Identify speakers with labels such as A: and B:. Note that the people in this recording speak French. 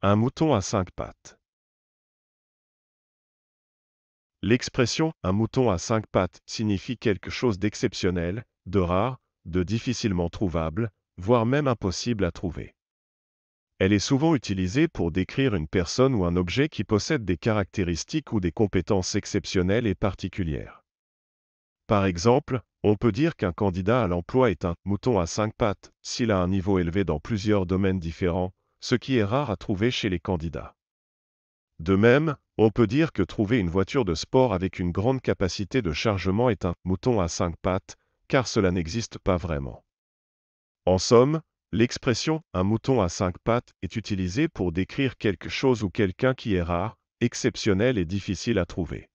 A: Un mouton à cinq pattes.
B: L'expression un mouton à cinq pattes signifie quelque chose d'exceptionnel, de rare, de difficilement trouvable, voire même impossible à trouver. Elle est souvent utilisée pour décrire une personne ou un objet qui possède des caractéristiques ou des compétences exceptionnelles et particulières. Par exemple, on peut dire qu'un candidat à l'emploi est un mouton à cinq pattes s'il a un niveau élevé dans plusieurs domaines différents, ce qui est rare à trouver chez les candidats. De même, on peut dire que trouver une voiture de sport avec une grande capacité de chargement est un mouton à cinq pattes, car cela n'existe pas vraiment. En somme, l'expression un mouton à cinq pattes est utilisée pour décrire quelque chose ou quelqu'un qui est rare, exceptionnel et difficile à
A: trouver.